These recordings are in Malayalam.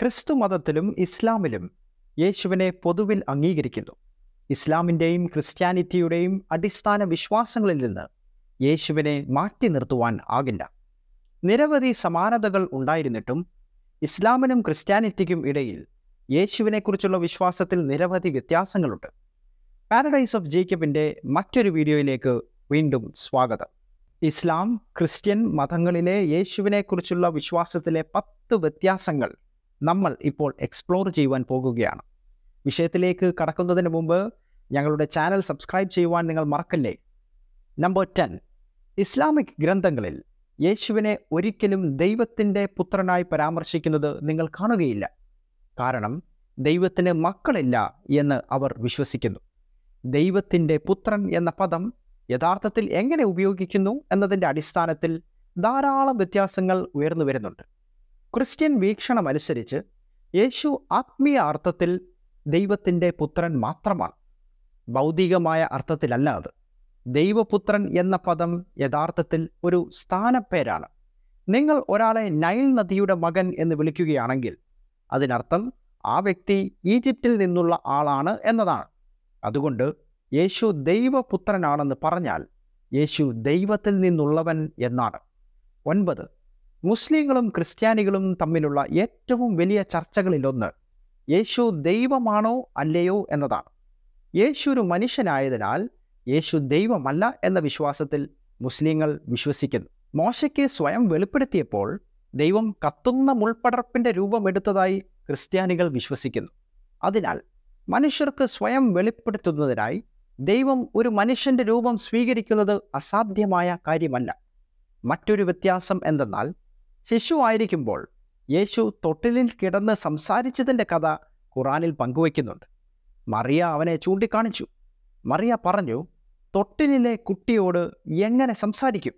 ക്രിസ്തു മതത്തിലും ഇസ്ലാമിലും യേശുവിനെ പൊതുവിൽ അംഗീകരിക്കുന്നു ഇസ്ലാമിൻ്റെയും ക്രിസ്ത്യാനിറ്റിയുടെയും അടിസ്ഥാന വിശ്വാസങ്ങളിൽ നിന്ന് യേശുവിനെ മാറ്റി നിർത്തുവാൻ ആകില്ല നിരവധി സമാനതകൾ ഉണ്ടായിരുന്നിട്ടും ഇസ്ലാമിനും ക്രിസ്ത്യാനിറ്റിക്കും ഇടയിൽ യേശുവിനെക്കുറിച്ചുള്ള വിശ്വാസത്തിൽ നിരവധി വ്യത്യാസങ്ങളുണ്ട് പാരഡൈസ് ഓഫ് ജേക്കബിൻ്റെ മറ്റൊരു വീഡിയോയിലേക്ക് വീണ്ടും സ്വാഗതം ഇസ്ലാം ക്രിസ്ത്യൻ മതങ്ങളിലെ യേശുവിനെക്കുറിച്ചുള്ള വിശ്വാസത്തിലെ പത്ത് വ്യത്യാസങ്ങൾ നമ്മൾ ഇപ്പോൾ എക്സ്പ്ലോർ ചെയ്യുവാൻ പോകുകയാണ് വിഷയത്തിലേക്ക് കടക്കുന്നതിന് മുമ്പ് ഞങ്ങളുടെ ചാനൽ സബ്സ്ക്രൈബ് ചെയ്യുവാൻ നിങ്ങൾ മറക്കല്ലേ നമ്പർ ടെൻ ഇസ്ലാമിക് ഗ്രന്ഥങ്ങളിൽ യേശുവിനെ ഒരിക്കലും ദൈവത്തിൻ്റെ പുത്രനായി പരാമർശിക്കുന്നത് നിങ്ങൾ കാണുകയില്ല കാരണം ദൈവത്തിന് മക്കളില്ല എന്ന് അവർ വിശ്വസിക്കുന്നു ദൈവത്തിൻ്റെ പുത്രൻ എന്ന പദം യഥാർത്ഥത്തിൽ എങ്ങനെ ഉപയോഗിക്കുന്നു എന്നതിൻ്റെ അടിസ്ഥാനത്തിൽ ധാരാളം വ്യത്യാസങ്ങൾ ഉയർന്നു വരുന്നുണ്ട് ക്രിസ്ത്യൻ വീക്ഷണം അനുസരിച്ച് യേശു ആത്മീയ അർത്ഥത്തിൽ ദൈവത്തിൻ്റെ പുത്രൻ മാത്രമാണ് ഭൗതികമായ അർത്ഥത്തിലല്ല അത് ദൈവപുത്രൻ എന്ന പദം യഥാർത്ഥത്തിൽ ഒരു സ്ഥാനപ്പേരാണ് നിങ്ങൾ ഒരാളെ നൈൽ നദിയുടെ മകൻ എന്ന് വിളിക്കുകയാണെങ്കിൽ അതിനർത്ഥം ആ വ്യക്തി ഈജിപ്തിൽ നിന്നുള്ള ആളാണ് എന്നതാണ് അതുകൊണ്ട് യേശു ദൈവപുത്രനാണെന്ന് പറഞ്ഞാൽ യേശു ദൈവത്തിൽ നിന്നുള്ളവൻ എന്നാണ് ഒൻപത് മുസ്ലിങ്ങളും ക്രിസ്ത്യാനികളും തമ്മിലുള്ള ഏറ്റവും വലിയ ചർച്ചകളിലൊന്ന് യേശു ദൈവമാണോ അല്ലയോ എന്നതാണ് യേശു ഒരു മനുഷ്യനായതിനാൽ യേശു ദൈവമല്ല എന്ന വിശ്വാസത്തിൽ മുസ്ലിങ്ങൾ വിശ്വസിക്കുന്നു മോശയ്ക്ക് സ്വയം വെളിപ്പെടുത്തിയപ്പോൾ ദൈവം കത്തുന്ന മുൾപ്പടർപ്പിൻ്റെ രൂപമെടുത്തതായി ക്രിസ്ത്യാനികൾ വിശ്വസിക്കുന്നു അതിനാൽ മനുഷ്യർക്ക് സ്വയം വെളിപ്പെടുത്തുന്നതിനായി ദൈവം ഒരു മനുഷ്യൻ്റെ രൂപം സ്വീകരിക്കുന്നത് അസാധ്യമായ കാര്യമല്ല മറ്റൊരു വ്യത്യാസം എന്തെന്നാൽ ശിശുവായിരിക്കുമ്പോൾ യേശു തൊട്ടിലിൽ കിടന്ന് സംസാരിച്ചതിൻ്റെ കഥ ഖുറാനിൽ പങ്കുവയ്ക്കുന്നുണ്ട് മറിയ അവനെ ചൂണ്ടിക്കാണിച്ചു മറിയ പറഞ്ഞു തൊട്ടിലിലെ കുട്ടിയോട് എങ്ങനെ സംസാരിക്കും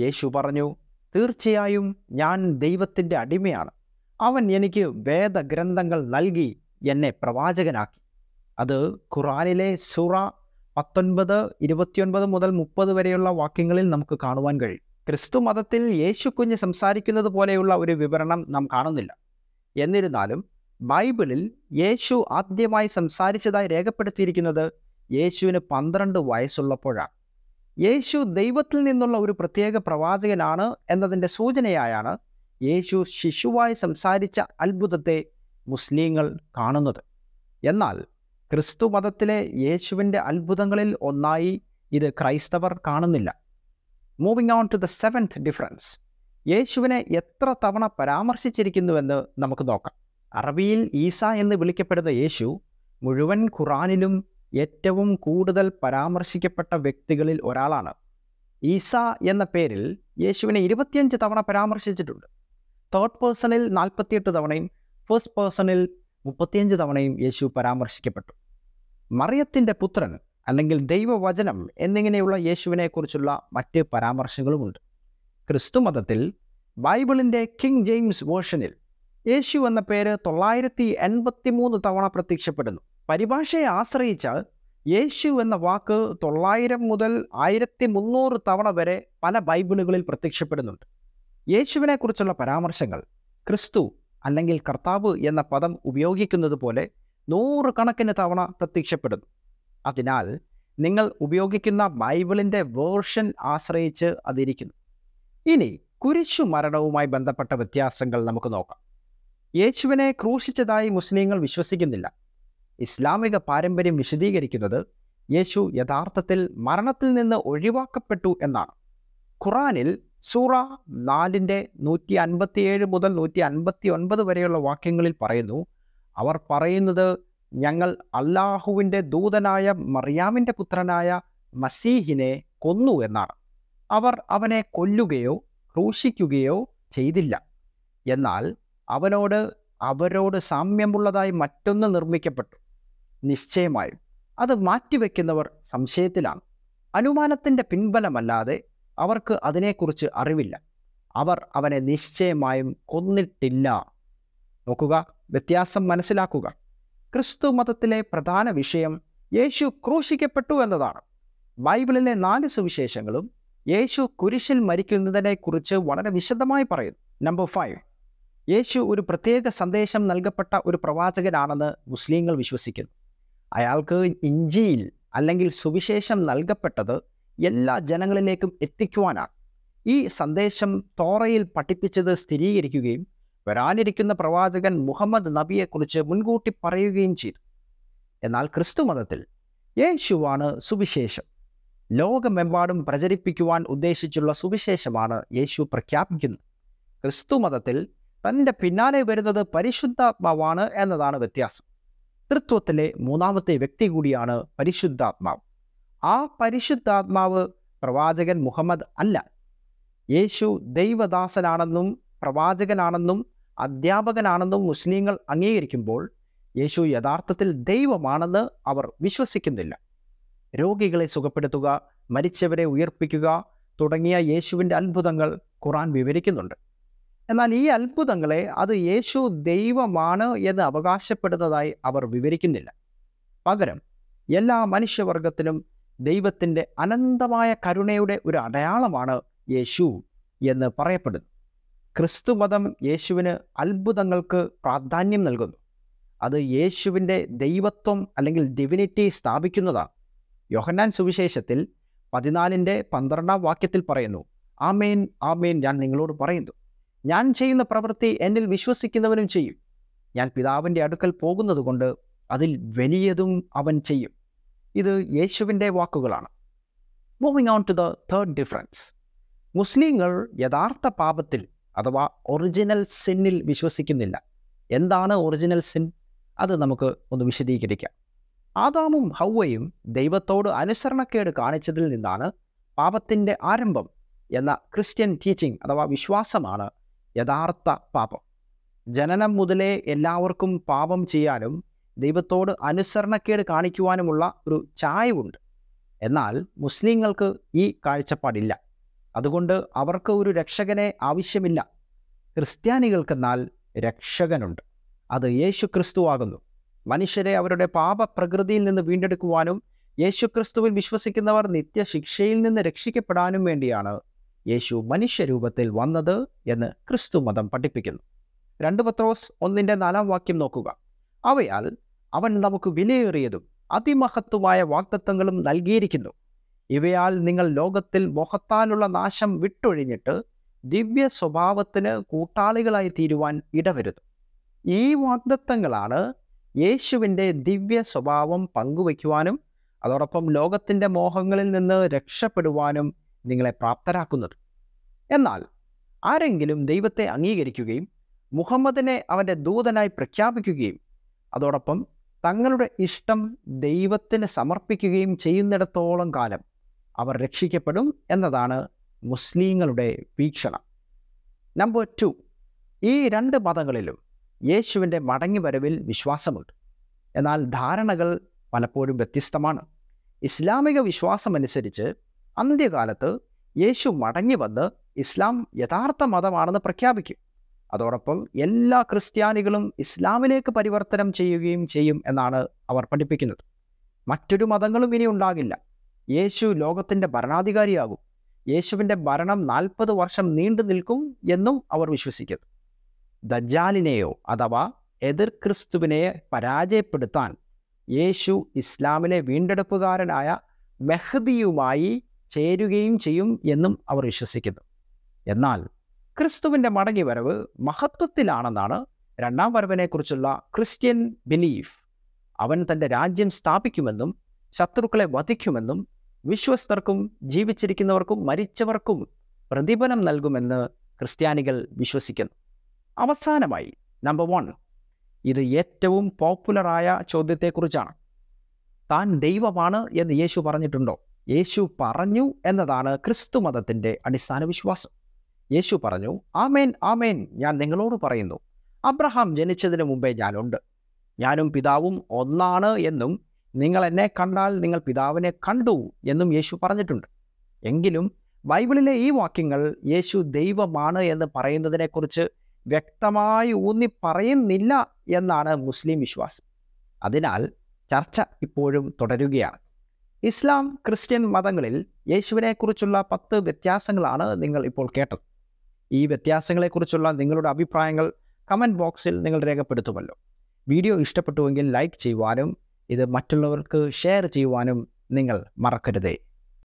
യേശു പറഞ്ഞു തീർച്ചയായും ഞാൻ ദൈവത്തിൻ്റെ അടിമയാണ് അവൻ എനിക്ക് വേദഗ്രന്ഥങ്ങൾ നൽകി എന്നെ പ്രവാചകനാക്കി അത് ഖുറാനിലെ സുറ പത്തൊൻപത് ഇരുപത്തിയൊൻപത് മുതൽ മുപ്പത് വരെയുള്ള വാക്യങ്ങളിൽ നമുക്ക് കാണുവാൻ കഴിയും ക്രിസ്തു മതത്തിൽ യേശുക്കുഞ്ഞ് സംസാരിക്കുന്നത് പോലെയുള്ള ഒരു വിവരണം നാം കാണുന്നില്ല എന്നിരുന്നാലും ബൈബിളിൽ യേശു ആദ്യമായി സംസാരിച്ചതായി രേഖപ്പെടുത്തിയിരിക്കുന്നത് യേശുവിന് പന്ത്രണ്ട് വയസ്സുള്ളപ്പോഴാണ് യേശു ദൈവത്തിൽ നിന്നുള്ള ഒരു പ്രത്യേക പ്രവാചകനാണ് എന്നതിൻ്റെ സൂചനയായാണ് യേശു ശിശുവായി സംസാരിച്ച അത്ഭുതത്തെ മുസ്ലിങ്ങൾ കാണുന്നത് എന്നാൽ ക്രിസ്തു മതത്തിലെ യേശുവിൻ്റെ അത്ഭുതങ്ങളിൽ ഒന്നായി ഇത് ക്രൈസ്തവർ കാണുന്നില്ല moving on to the seventh difference യേശുവിനെ എത്ര തവണ പരാമർശിച്ചിരിക്കുന്നുവെന്ന് നമുക്ക് നോക്കാം അറബിയിൽ ഈസ എന്ന് വിളിക്കപ്പെടുന്ന യേശു മുഴുവൻ ഖുറാനിലും ഏറ്റവും കൂടുതൽ പരാമർശിക്കപ്പെട്ട വ്യക്തികളിൽ ഒരാളാണ് ഈസ എന്ന പേരിൽ യേശുവിനെ ഇരുപത്തിയഞ്ച് തവണ പരാമർശിച്ചിട്ടുണ്ട് തേർഡ് പേഴ്സണിൽ നാൽപ്പത്തിയെട്ട് തവണയും ഫസ്റ്റ് പേഴ്സണിൽ മുപ്പത്തിയഞ്ച് തവണയും യേശു പരാമർശിക്കപ്പെട്ടു മറിയത്തിൻ്റെ പുത്രൻ അല്ലെങ്കിൽ ദൈവവചനം എന്നിങ്ങനെയുള്ള യേശുവിനെക്കുറിച്ചുള്ള മറ്റ് പരാമർശങ്ങളുമുണ്ട് ക്രിസ്തുമതത്തിൽ ബൈബിളിൻ്റെ കിങ് ജെയിംസ് വേർഷനിൽ യേശു എന്ന പേര് തൊള്ളായിരത്തി എൺപത്തി മൂന്ന് തവണ പ്രത്യക്ഷപ്പെടുന്നു പരിഭാഷയെ ആശ്രയിച്ചാൽ യേശു എന്ന വാക്ക് തൊള്ളായിരം മുതൽ ആയിരത്തി മുന്നൂറ് തവണ വരെ പല ബൈബിളുകളിൽ പ്രത്യക്ഷപ്പെടുന്നുണ്ട് യേശുവിനെക്കുറിച്ചുള്ള പരാമർശങ്ങൾ ക്രിസ്തു അല്ലെങ്കിൽ കർത്താവ് എന്ന പദം ഉപയോഗിക്കുന്നത് പോലെ നൂറുകണക്കിന് തവണ പ്രത്യക്ഷപ്പെടുന്നു അതിനാൽ നിങ്ങൾ ഉപയോഗിക്കുന്ന ബൈബിളിൻ്റെ വേർഷൻ ആശ്രയിച്ച് അതിരിക്കുന്നു ഇനി കുരിശു മരണവുമായി ബന്ധപ്പെട്ട വ്യത്യാസങ്ങൾ നമുക്ക് നോക്കാം യേശുവിനെ ക്രൂശിച്ചതായി മുസ്ലിങ്ങൾ വിശ്വസിക്കുന്നില്ല ഇസ്ലാമിക പാരമ്പര്യം വിശദീകരിക്കുന്നത് യേശു യഥാർത്ഥത്തിൽ മരണത്തിൽ നിന്ന് ഒഴിവാക്കപ്പെട്ടു എന്നാണ് ഖുറാനിൽ സൂറ നാലിൻ്റെ നൂറ്റി അൻപത്തിയേഴ് മുതൽ നൂറ്റി അൻപത്തി ഒൻപത് വരെയുള്ള വാക്യങ്ങളിൽ പറയുന്നു അവർ പറയുന്നത് ഞങ്ങൾ അള്ളാഹുവിൻ്റെ ദൂതനായ മറിയാമിൻ്റെ പുത്രനായ മസീഹിനെ കൊന്നു എന്നാണ് അവർ അവനെ കൊല്ലുകയോ ക്രൂശിക്കുകയോ ചെയ്തില്ല എന്നാൽ അവനോട് അവരോട് സാമ്യമുള്ളതായി മറ്റൊന്ന് നിർമ്മിക്കപ്പെട്ടു നിശ്ചയമായും അത് മാറ്റിവെക്കുന്നവർ സംശയത്തിലാണ് അനുമാനത്തിൻ്റെ പിൻബലമല്ലാതെ അവർക്ക് അതിനെക്കുറിച്ച് അറിവില്ല അവർ അവനെ നിശ്ചയമായും കൊന്നിട്ടില്ല നോക്കുക വ്യത്യാസം മനസ്സിലാക്കുക ക്രിസ്തു മതത്തിലെ പ്രധാന വിഷയം യേശു ക്രൂശിക്കപ്പെട്ടു എന്നതാണ് ബൈബിളിലെ നാല് സുവിശേഷങ്ങളും യേശു കുരിശിൽ മരിക്കുന്നതിനെക്കുറിച്ച് വളരെ വിശദമായി പറയുന്നു നമ്പർ ഫൈവ് യേശു ഒരു പ്രത്യേക സന്ദേശം നൽകപ്പെട്ട ഒരു പ്രവാചകനാണെന്ന് മുസ്ലിങ്ങൾ വിശ്വസിക്കുന്നു അയാൾക്ക് ഇഞ്ചിയിൽ അല്ലെങ്കിൽ സുവിശേഷം നൽകപ്പെട്ടത് എല്ലാ ജനങ്ങളിലേക്കും എത്തിക്കുവാനാണ് ഈ സന്ദേശം തോറയിൽ പഠിപ്പിച്ചത് സ്ഥിരീകരിക്കുകയും വരാനിരിക്കുന്ന പ്രവാചകൻ മുഹമ്മദ് നബിയെക്കുറിച്ച് മുൻകൂട്ടി പറയുകയും ചെയ്തു എന്നാൽ ക്രിസ്തു മതത്തിൽ യേശുവാണ് സുവിശേഷം ലോകമെമ്പാടും പ്രചരിപ്പിക്കുവാൻ ഉദ്ദേശിച്ചുള്ള സുവിശേഷമാണ് യേശു പ്രഖ്യാപിക്കുന്നത് ക്രിസ്തു മതത്തിൽ തൻ്റെ പിന്നാലെ വരുന്നത് പരിശുദ്ധാത്മാവാണ് എന്നതാണ് വ്യത്യാസം തൃത്വത്തിലെ മൂന്നാമത്തെ വ്യക്തി കൂടിയാണ് പരിശുദ്ധാത്മാവ് ആ പരിശുദ്ധാത്മാവ് പ്രവാചകൻ മുഹമ്മദ് അല്ല യേശു ദൈവദാസനാണെന്നും പ്രവാചകനാണെന്നും അധ്യാപകനാണെന്നും മുസ്ലിങ്ങൾ അംഗീകരിക്കുമ്പോൾ യേശു യഥാർത്ഥത്തിൽ ദൈവമാണെന്ന് അവർ വിശ്വസിക്കുന്നില്ല രോഗികളെ സുഖപ്പെടുത്തുക മരിച്ചവരെ ഉയർപ്പിക്കുക തുടങ്ങിയ യേശുവിൻ്റെ അത്ഭുതങ്ങൾ ഖുറാൻ വിവരിക്കുന്നുണ്ട് എന്നാൽ ഈ അത്ഭുതങ്ങളെ അത് യേശു ദൈവമാണ് എന്ന് അവകാശപ്പെടുന്നതായി അവർ വിവരിക്കുന്നില്ല പകരം എല്ലാ മനുഷ്യവർഗത്തിലും ദൈവത്തിൻ്റെ അനന്തമായ കരുണയുടെ ഒരു അടയാളമാണ് യേശു എന്ന് പറയപ്പെടുന്നു ക്രിസ്തുമതം യേശുവിന് അത്ഭുതങ്ങൾക്ക് പ്രാധാന്യം നൽകുന്നു അത് യേശുവിൻ്റെ ദൈവത്വം അല്ലെങ്കിൽ ഡിവിനിറ്റി സ്ഥാപിക്കുന്നതാണ് യോഹന്നാൻ സുവിശേഷത്തിൽ പതിനാലിൻ്റെ പന്ത്രണ്ടാം വാക്യത്തിൽ പറയുന്നു ആമേൻ ആമേൻ ഞാൻ നിങ്ങളോട് പറയുന്നു ഞാൻ ചെയ്യുന്ന പ്രവൃത്തി എന്നിൽ വിശ്വസിക്കുന്നവനും ചെയ്യും ഞാൻ പിതാവിൻ്റെ അടുക്കൽ പോകുന്നത് കൊണ്ട് അതിൽ വലിയതും അവൻ ചെയ്യും ഇത് യേശുവിൻ്റെ വാക്കുകളാണ് moving on to the third difference മുസ്ലിങ്ങൾ യഥാർത്ഥ പാപത്തിൽ അഥവാ ഒറിജിനൽ സിന്നിൽ വിശ്വസിക്കുന്നില്ല എന്താണ് ഒറിജിനൽ സിൻ അത് നമുക്ക് ഒന്ന് വിശദീകരിക്കാം ആദാമും ഹൗവയും ദൈവത്തോട് അനുസരണക്കേട് കാണിച്ചതിൽ നിന്നാണ് പാപത്തിൻ്റെ ആരംഭം എന്ന ക്രിസ്ത്യൻ ടീച്ചിങ് അഥവാ വിശ്വാസമാണ് യഥാർത്ഥ പാപം ജനനം മുതലേ എല്ലാവർക്കും പാപം ചെയ്യാനും ദൈവത്തോട് അനുസരണക്കേട് കാണിക്കുവാനുമുള്ള ഒരു ചായവുണ്ട് എന്നാൽ മുസ്ലിങ്ങൾക്ക് ഈ കാഴ്ചപ്പാടില്ല അതുകൊണ്ട് അവർക്ക് ഒരു രക്ഷകനെ ആവശ്യമില്ല ക്രിസ്ത്യാനികൾക്കെന്നാൽ രക്ഷകനുണ്ട് അത് യേശു ക്രിസ്തുവാകുന്നു മനുഷ്യരെ അവരുടെ പാപപ്രകൃതിയിൽ നിന്ന് വീണ്ടെടുക്കുവാനും യേശുക്രിസ്തുവിൽ വിശ്വസിക്കുന്നവർ നിത്യശിക്ഷയിൽ നിന്ന് രക്ഷിക്കപ്പെടാനും വേണ്ടിയാണ് യേശു മനുഷ്യരൂപത്തിൽ വന്നത് എന്ന് ക്രിസ്തു മതം പഠിപ്പിക്കുന്നു രണ്ട് പത്രോസ് ഒന്നിൻ്റെ നാലാം വാക്യം നോക്കുക അവയാൽ അവൻ നമുക്ക് വിലയേറിയതും അതിമഹത്വമായ വാഗ്ദത്വങ്ങളും നൽകിയിരിക്കുന്നു ഇവയാൽ നിങ്ങൾ ലോകത്തിൽ മുഖത്താലുള്ള നാശം വിട്ടൊഴിഞ്ഞിട്ട് ദിവ്യ സ്വഭാവത്തിന് കൂട്ടാളികളായി തീരുവാൻ ഇടവരുത് ഈ വാഗ്ദത്തങ്ങളാണ് യേശുവിൻ്റെ ദിവ്യ സ്വഭാവം പങ്കുവയ്ക്കുവാനും അതോടൊപ്പം ലോകത്തിൻ്റെ മോഹങ്ങളിൽ നിന്ന് രക്ഷപ്പെടുവാനും നിങ്ങളെ പ്രാപ്തരാക്കുന്നത് എന്നാൽ ആരെങ്കിലും ദൈവത്തെ അംഗീകരിക്കുകയും മുഹമ്മദിനെ അവൻ്റെ ദൂതനായി പ്രഖ്യാപിക്കുകയും അതോടൊപ്പം തങ്ങളുടെ ഇഷ്ടം ദൈവത്തിന് സമർപ്പിക്കുകയും ചെയ്യുന്നിടത്തോളം കാലം അവർ രക്ഷിക്കപ്പെടും എന്നതാണ് മുസ്ലിങ്ങളുടെ വീക്ഷണം നമ്പർ ടു ഈ രണ്ട് മതങ്ങളിലും യേശുവിൻ്റെ വരവിൽ വിശ്വാസമുണ്ട് എന്നാൽ ധാരണകൾ പലപ്പോഴും വ്യത്യസ്തമാണ് ഇസ്ലാമിക വിശ്വാസമനുസരിച്ച് അന്ത്യകാലത്ത് യേശു മടങ്ങി വന്ന് ഇസ്ലാം യഥാർത്ഥ മതമാണെന്ന് പ്രഖ്യാപിക്കും അതോടൊപ്പം എല്ലാ ക്രിസ്ത്യാനികളും ഇസ്ലാമിലേക്ക് പരിവർത്തനം ചെയ്യുകയും ചെയ്യും എന്നാണ് അവർ പഠിപ്പിക്കുന്നത് മറ്റൊരു മതങ്ങളും ഇനി ഉണ്ടാകില്ല യേശു ലോകത്തിൻ്റെ ഭരണാധികാരിയാകും യേശുവിൻ്റെ ഭരണം നാൽപ്പത് വർഷം നീണ്ടു നിൽക്കും എന്നും അവർ വിശ്വസിക്കുന്നു ദജാലിനെയോ അഥവാ എതിർ ക്രിസ്തുവിനെ പരാജയപ്പെടുത്താൻ യേശു ഇസ്ലാമിലെ വീണ്ടെടുപ്പുകാരനായ മെഹദിയുമായി ചേരുകയും ചെയ്യും എന്നും അവർ വിശ്വസിക്കുന്നു എന്നാൽ ക്രിസ്തുവിൻ്റെ മടങ്ങിവരവ് മഹത്വത്തിലാണെന്നാണ് രണ്ടാം വരവിനെക്കുറിച്ചുള്ള ക്രിസ്ത്യൻ ബിലീഫ് അവൻ തൻ്റെ രാജ്യം സ്ഥാപിക്കുമെന്നും ശത്രുക്കളെ വധിക്കുമെന്നും വിശ്വസ്തർക്കും ജീവിച്ചിരിക്കുന്നവർക്കും മരിച്ചവർക്കും പ്രതിഫലം നൽകുമെന്ന് ക്രിസ്ത്യാനികൾ വിശ്വസിക്കുന്നു അവസാനമായി നമ്പർ വൺ ഇത് ഏറ്റവും പോപ്പുലറായ ചോദ്യത്തെക്കുറിച്ചാണ് താൻ ദൈവമാണ് എന്ന് യേശു പറഞ്ഞിട്ടുണ്ടോ യേശു പറഞ്ഞു എന്നതാണ് ക്രിസ്തു മതത്തിൻ്റെ അടിസ്ഥാന വിശ്വാസം യേശു പറഞ്ഞു ആമേൻ ആമേൻ ഞാൻ നിങ്ങളോട് പറയുന്നു അബ്രഹാം ജനിച്ചതിന് മുമ്പേ ഞാനുണ്ട് ഞാനും പിതാവും ഒന്നാണ് എന്നും നിങ്ങൾ എന്നെ കണ്ടാൽ നിങ്ങൾ പിതാവിനെ കണ്ടു എന്നും യേശു പറഞ്ഞിട്ടുണ്ട് എങ്കിലും ബൈബിളിലെ ഈ വാക്യങ്ങൾ യേശു ദൈവമാണ് എന്ന് പറയുന്നതിനെക്കുറിച്ച് വ്യക്തമായി ഊന്നി പറയുന്നില്ല എന്നാണ് മുസ്ലിം വിശ്വാസം അതിനാൽ ചർച്ച ഇപ്പോഴും തുടരുകയാണ് ഇസ്ലാം ക്രിസ്ത്യൻ മതങ്ങളിൽ യേശുവിനെക്കുറിച്ചുള്ള പത്ത് വ്യത്യാസങ്ങളാണ് നിങ്ങൾ ഇപ്പോൾ കേട്ടത് ഈ വ്യത്യാസങ്ങളെക്കുറിച്ചുള്ള നിങ്ങളുടെ അഭിപ്രായങ്ങൾ കമൻറ്റ് ബോക്സിൽ നിങ്ങൾ രേഖപ്പെടുത്തുമല്ലോ വീഡിയോ ഇഷ്ടപ്പെട്ടുവെങ്കിൽ ലൈക്ക് ചെയ്യുവാനും ഇത് മറ്റുള്ളവർക്ക് ഷെയർ ചെയ്യുവാനും നിങ്ങൾ മറക്കരുതേ